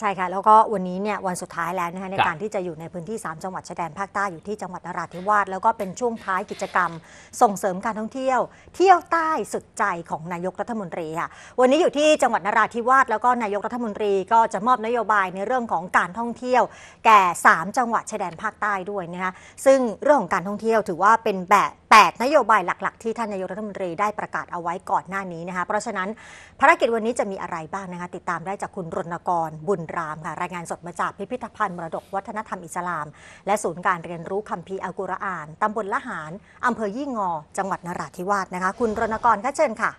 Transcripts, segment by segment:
ใช่ค่ะ แล้วก็วันนี้เนี่ยวันสุดท้ายแล้วนะคะ ในการที่จะอยู่ในพื้นที่ 3 จังหวัดชายแดนภาคใต้ อยู่ที่จังหวัดนราธิวาสแล้วก็เป็นช่วงท้ายกิจกรรมส่งเสริมการท่องเที่ยว เที่ยวใต้สุดใจของนายกรัฐมนตรีค่ะวันนี้อยู่ที่จังหวัดนราธิวาสแล้วก็นายกรัฐมนตรีก็จะมอบนโยบายในเรื่องของการท่องเที่ยว แก่ 3 จังหวัดชายแดนภาคใต้ด้วยนะคะซึ่งเรื่องของการท่องเที่ยวถือว่าเป็นแบบ8นโยบายหลักๆ ที่ท่านนายกรัฐมนตรีได้ประกาศเอาไว้ก่อนหน้านี้นะคะเพราะฉะนั้นภารกิจวันนี้จะมีอะไรบ้างนะคะติดตามได้จากคุณรณกรบุญรามค่ะ รายงานสดมาจากพิพิธภัณฑ์มรดกวัฒนธรรมอิสลาม และศูนย์การเรียนรู้คัมภีร์อัลกุรอาน ตำบลละหานอำเภอยี่งอ จังหวัดนราธิวาสนะคะคุณรณกรค่ะเชิญค่ะ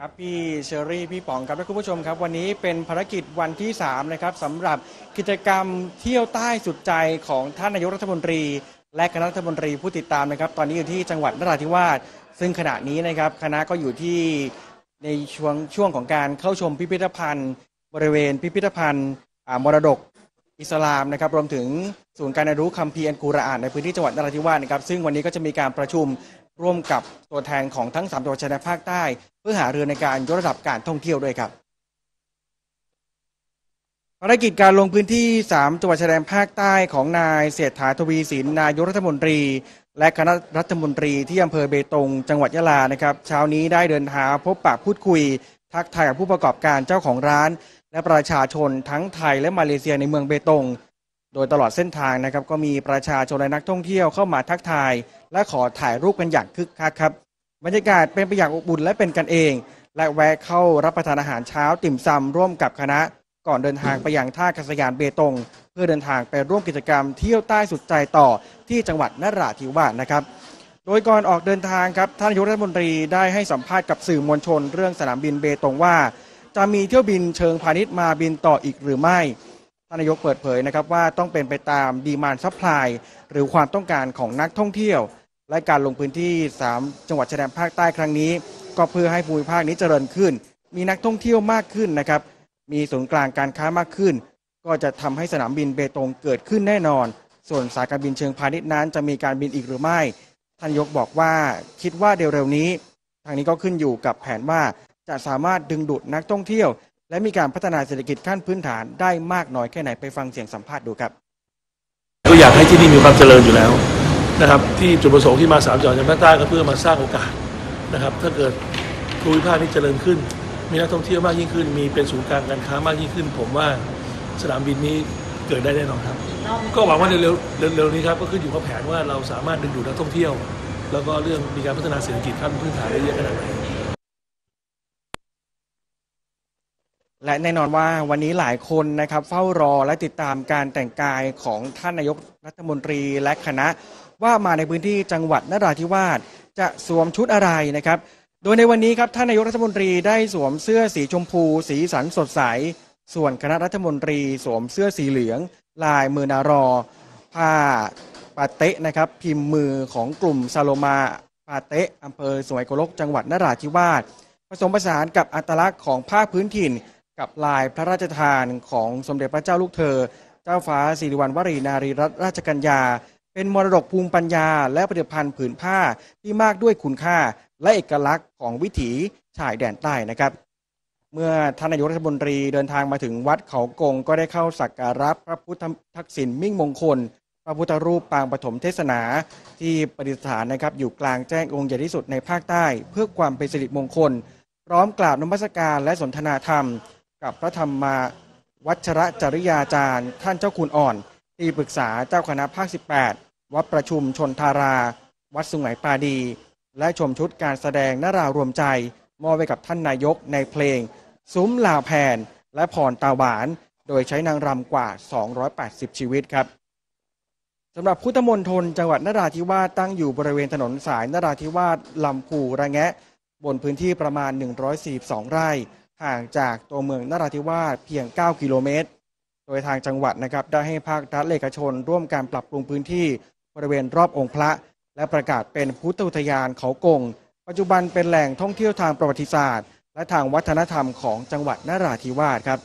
ครับพี่เชอรี่พี่ป๋องครับและคุณผู้ชมครับ วันนี้เป็นภารกิจวันที่3นะครับสำหรับกิจกรรมเที่ยวใต้สุดใจของท่านนายกรัฐมนตรีและคณะรัฐมนตรีผู้ติดตามนะครับตอนนี้อยู่ที่จังหวัดนราธิวาสซึ่งขณะนี้นะครับคณะก็อยู่ที่ในช่วงช่วงของการเข้าชมพิพิธภัณฑ์บริเวณพิพิธภัณฑ์มรดกอิสลามนะครับรวมถึงศูนย์การเรียนรู้คัมภีร์อันกุรอานในพื้นที่จังหวัดนราธิวาสนะครับซึ่งวันนี้ก็จะมีการประชุมร่วมกับตัวแทนของทั้ง3จังหวัดชายแดนภาคใต้เพื่อหารือในการยกระดับการท่องเที่ยวด้วยครับภารกิจการลงพื้นที่ 3จังหวัดชายแดนภาคใต้ของนายเศรษฐาทวีสินนายกรัฐมนตรี และคณะรัฐมนตรีที่อำเภอเบตงจังหวัดยะลานะครับเช้านี้ได้เดินทางพบปะพูดคุยทักทายกับผู้ประกอบการเจ้าของร้าน และประชาชนทั้งไทยและมาเลเซียในเมืองเบตง โดยตลอดเส้นทางนะครับก็มีประชาชนและนักท่องเที่ยวเข้ามาทักทายและขอถ่ายรูปกันอย่างคึกคักครับบรรยากาศเป็นไปอย่างอบอุ่นและเป็นกันเอง และแวะเข้ารับประทานอาหารเช้าติ่มซำร่วมกับคณะก่อนเดินทางไปยังท่ากัศยานเบตงเพื่อเดินทางไปร่วมกิจกรรมเที่ยวใต้สุดใจต่อที่จังหวัดนราธิวาสนะครับ โดยก่อนออกเดินทางครับท่านนายกรัฐมนตรีได้ให้สัมภาษณ์กับสื่อมวลชน เรื่องสนามบินเบตงว่า จะมีเที่ยวบินเชิงพาณิชย์มาบินต่ออีกหรือไม่ท่านนายกเปิดเผยนะครับว่าต้องเป็นไปตามดีมานซัพพลายหรือความต้องการของนักท่องเที่ยว และการลงพื้นที่ 3 จังหวัดชายแดนภาคใต้ครั้งนี้ ก็เพื่อให้ภูมิภาคนี้เจริญขึ้น มีนักท่องเที่ยวมากขึ้นนะครับมีศูนย์กลางการค้ามากขึ้น ก็จะทำให้สนามบินเบตงเกิดขึ้นแน่นอน ส่วนสายการบินเชิงพาณิชย์นั้นจะมีการบินอีกหรือไม่ ท่านยกบอกว่าคิดว่าเร็วๆนี้ ทางนี้ก็ขึ้นอยู่กับแผนว่าจะสามารถดึงดูดนักท่องเที่ยวและมีการพัฒนาเศรษฐกิจขั้นพื้นฐานได้มากน้อยแค่ไหนไปฟังเสียงสัมภาษณ์ดูครับก็อยากให้ที่นี่มีความเจริญอยู่แล้วนะครับ ที่จุดประสงค์ที่มาสามจังหวัดภาคใต้ก็เพื่อมาสร้างโอกาสนะครับถ้าเกิดภูมิภาคนี้เจริญขึ้นมีนักท่องเที่ยวมากยิ่งขึ้น มีเป็นศูนย์กลางการค้ามากยิ่งขึ้น ผมว่าสนามบินนี้เกิดได้แน่นอนครับ ก็หวังว่าเร็วๆเร็วนี้ครับ ก็ขึ้นอยู่กับแผนว่าเราสามารถดึงดูดนักท่องเที่ยว แล้วก็เรื่องมีการพัฒนาเศรษฐกิจขั้นพื้นฐานได้เยอะขนาดไหนและแน่นอนว่าวันนี้หลายคนนะครับ เฝ้ารอและติดตามการแต่งกายของท่านนายกรัฐมนตรีและคณะว่ามาในพื้นที่จังหวัดนราธิวาสจะสวมชุดอะไรนะครับโดยในวันนี้ครับ ท่านนายกรัฐมนตรีได้สวมเสื้อสีชมพู สีสันสดใส ส่วนคณะรัฐมนตรี สวมเสื้อสีเหลือง ลายมือนารอ ผ้าปาเตะนะครับพิมพ์มือของกลุ่มซาโลมาปาเตะอำเภอ สวยโกลก จังหวัด นราธิวาสผสมผสานกับอัตลักษณ์ของผ้าพื้นถิ่น กับลายพระราชทานของสมเด็จพระเจ้าลูกเธอ เจ้าฟ้าสิริวัณวรีนารีรัตนราชกัญญา เป็นมรดกภูมิปัญญาและผลิตภัณฑ์ผืนผ้าที่มากด้วยคุณค่าและเอกลักษณ์ของวิถีชายแดนใต้นะครับ เมื่อท่านนายกรัฐมนตรีเดินทางมาถึงวัดเขากง ก็ได้เข้าสักการะพระพุทธทักษิณมิ่งมงคล พระพุทธรูปปางปฐมเทศนาที่ประดิษฐานนะครับ อยู่กลางแจ้งองค์ใหญ่ที่สุดในภาคใต้ เพื่อความเป็นสิริมงคล พร้อมกราบนมัสการและสนทนาธรรม กับพระธรรมาวัชระจริยาจารย์ท่านเจ้าคุณอ่อนที่ปรึกษาเจ้าคณะภาค 18 วัดประชุมชนทารา วัดสุงไหงปาดีและชมชุดการแสดงนารารวมใจ มอบไว้กับท่านนายกในเพลง ซุ้มลาแผน และพรตาหวาน โดยใช้นางรำกว่า 280 ชีวิตครับสำหรับพุทธมณฑลจังหวัดนราธิวาสตั้งอยู่บริเวณถนนสายนราธิวาสลำพูระแงะ บนพื้นที่ประมาณ 142 ไร่ ห่างจากตัวเมืองนราธิวาสเพียง 9 กิโลเมตร โดยทางจังหวัดนะครับได้ให้ภาครัฐเอกชน ร่วมการปรับปรุงพื้นที่บริเวณรอบองค์พระและประกาศเป็นพุทธอุทยานเขากง ปัจจุบันเป็นแหล่งท่องเที่ยวทางประวัติศาสตร์ และทางวัฒนธรรมของจังหวัดนราธิวาสครับ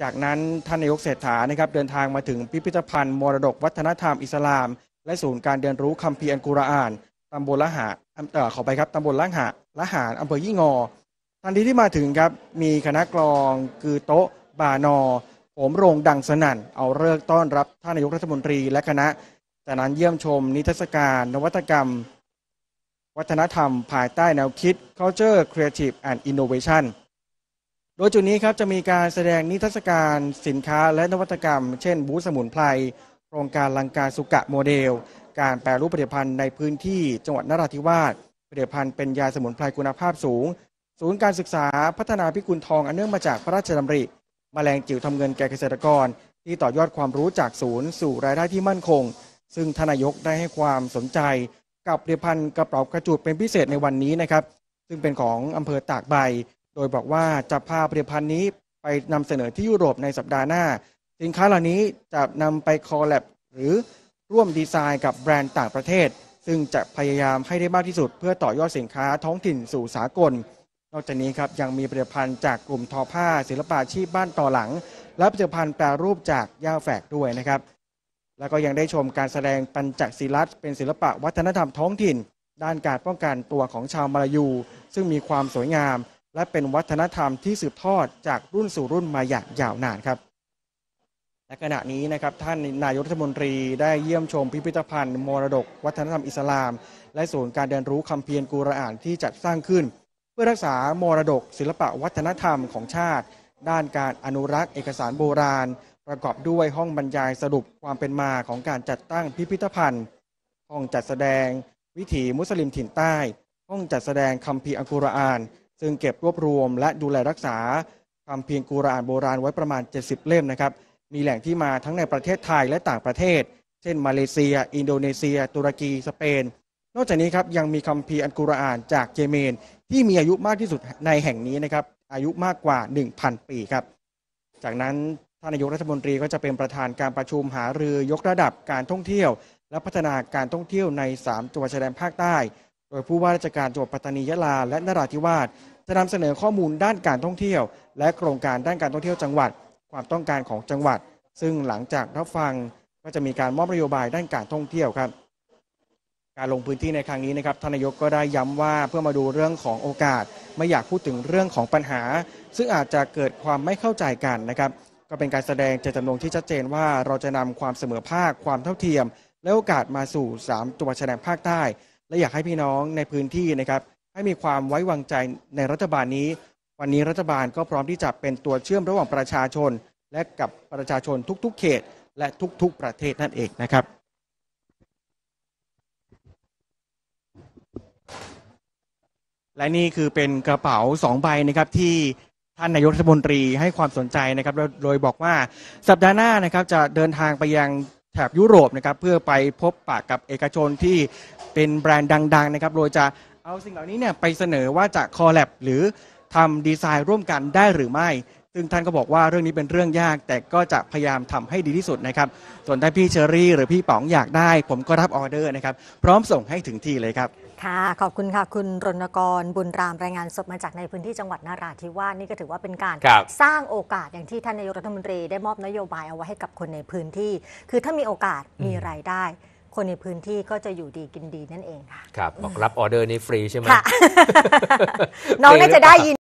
จากนั้นท่านนายกเศรษฐานะครับเดินทางมาถึงพิพิธภัณฑ์ มรดกวัฒนธรรมอิสลาม และศูนย์การเรียนรู้คัมภีร์อัลกุรอานตำบลละหะเอ่อขอไปครับตำบลละหะละหานอำเภอยี่งอทันทีที่มาถึงครับมีคณะกลอง คือโต๊ะบานอผมโรง ดังสนั่นเอาเลิกต้อนรับ ท่านนายกรัฐมนตรีและคณะแต่นั้นเยี่ยมชมนิทรรศการนวัตกรรม วัฒนธรรม ภายใต้แนวคิด culture creative and innovation โดยจุดนี้ครับ จะมีการแสดงนิทรรศการสินค้าและนวัตกรรม เช่น บูธสมุนไพรโครงการลังกาสุกะโมเดล การแปรรูปผลิตภัณฑ์ในพื้นที่จังหวัดนราธิวาสผลิตภัณฑ์เป็นยาสมุนไพรคุณภาพสูง ศูนย์การศึกษาพัฒนาพิกุลทองอันเนื่องมาจากพระราชดำริมแมลงจิ๋วทำเงินแก่เกษตรกร ที่ต่อยอดความรู้จากศูนย์ สู่รายได้ที่มั่นคงซึ่งทนายกได้ให้ความสนใจกับผลิตภัณฑ์กระเป๋ากระจุดเป็นพิเศษในวันนี้นะครับ ซึ่งเป็นของอำเภอตากใบ โดยบอกว่าจะพาผลิตภัณฑ์นี้ไปนำเสนอที่ยุโรปในสัปดาห์หน้าสินค้าเหล่านี้จะนำไปคอลแลบหรือร่วมดีไซน์กับแบรนด์ต่างประเทศ ซึ่งจะพยายามให้ได้มากที่สุดเพื่อต่อยอดสินค้าท้องถิ่นสู่สากล นอกจากนี้ครับยังมีผลิตภัณฑ์จากกลุ่มทอผ้า ศิลปะชีพบ้านต่อหลัง และผลิตภัณฑ์แปรรูปจากย่าแฝกด้วยนะครับแล้วก็ยังได้ชมการแสดงปัญจศิลัตเป็นศิลปะวัฒนธรรมท้องถิ่น ด้านการป้องกันตัวของชาวมาลายู ซึ่งมีความสวยงาม และเป็นวัฒนธรรมที่สืบทอดจากรุ่นสู่รุ่นมาอย่างยาวนานครับและขณะนี้นะครับ ท่านนายกรัฐมนตรีได้เยี่ยมชมพิพิธภัณฑ์ มรดกวัฒนธรรมอิสลาม และศูนย์การเรียนรู้คำเพียนกุรอานที่จัดสร้างขึ้น เพื่อรักษามรดก ศิลปะวัฒนธรรมของชาติ ด้านการอนุรักษ์เอกสารโบราณประกอบด้วยห้องบรรยายสรุปความเป็นมาของการจัดตั้งพิพิธภัณฑ์ ห้องจัดแสดงวิถีมุสลิมถิ่นใต้ ห้องจัดแสดงคัมภีร์อัลกุรอาน ซึ่งเก็บรวบรวมและดูแลรักษาคัมภีร์กุรอานโบราณไว้ประมาณ 70 เล่มนะครับ มีแหล่งที่มาทั้งในประเทศไทยและต่างประเทศ เช่น มาเลเซีย อินโดนีเซีย ตุรกีสเปน นอกจากนี้ครับยังมีคัมภีร์อัลกุรอานจากเยเมน ที่มีอายุมากที่สุดในแห่งนี้นะครับอายุมากกว่า 1,000 ปีครับจากนั้นท่านนายกรัฐมนตรีก็จะเป็นประธานการประชุมหารือยกระดับการท่องเที่ยว และพัฒนาการท่องเที่ยวใน 3จังหวัดชายแดนภาคใต้โดยผู้ว่าราชการจังหวัดปัตตานียะลาและ นราธิวาสจะนำเสนอข้อมูลด้านการท่องเที่ยว และโครงการด้านการท่องเที่ยวจังหวัดความต้องการของจังหวัด ซึ่งหลังจากรับฟังก็จะมีการมอบนโยบายด้านการท่องเที่ยวครับ การลงพื้นที่ในครั้งนี้นะครับท่านนายกก็ได้ย้ำว่าเพื่อมาดูเรื่องของโอกาสไม่อยากพูดถึงเรื่องของปัญหา ซึ่งอาจจะเกิดความไม่เข้าใจกันนะครับก็เป็นการแสดงเจตจำนงที่ชัดเจนว่าเราจะนำความเสมอภาคความเท่าเทียม และโอกาสมาสู่3จังหวัดชายแดนภาคใต้ และอยากให้พี่น้องในพื้นที่นะครับให้มีความไว้วางใจในรัฐบาลนี้ วันนี้รัฐบาลก็พร้อมที่จะเป็นตัวเชื่อมระหว่างประชาชน และกับประชาชนทุกๆ เขตและทุก ๆ ประเทศนั่นเองนะครับและนี่คือเป็นกระเป๋า 2 ใบนะครับที่ท่านนายกรัฐมนตรีให้ความสนใจนะครับโดยบอกว่าสัปดาห์หน้านะครับจะเดินทางไปยังแถบยุโรปนะครับเพื่อไปพบปะกกับเอกชนที่เป็นแบรนด์ดังๆ นะครับโดยจะเอาสิ่งเหล่านี้เนี่ยไปเสนอว่าจะคอลแลบหรือทำดีไซน์ร่วมกันได้หรือไม่ซึ่งท่านก็บอกว่าเรื่องนี้เป็นเรื่องยาก แต่ก็จะพยายามทำให้ดีที่สุดนะครับส่วนถ้าพี่เชอรี่ หรือพี่ป๋องอยากได้ ผมก็รับออเดอร์นะครับพร้อมส่งให้ถึงที่เลยครับค่ะ ขอบคุณค่ะ คุณรณกรบุญรามรายงานสดมาจากในพื้นที่จังหวัดนาราธิวาสนี่ก็ถือว่าเป็นการรสร้างโอกาสอย่างที่ท่านนายกรัฐมนตรีได้มอบนโยบาย เอาไว้ให้กับคนในพื้นที่ คือถ้ามีโอกาสมีรายได้ คนในพื้นที่ก็จะอยู่ดีกินดีนั่นเองค่ะครับบอกรับออเดอร์นี้ฟรีใช่ไหมน้องน่าจะได้ยิน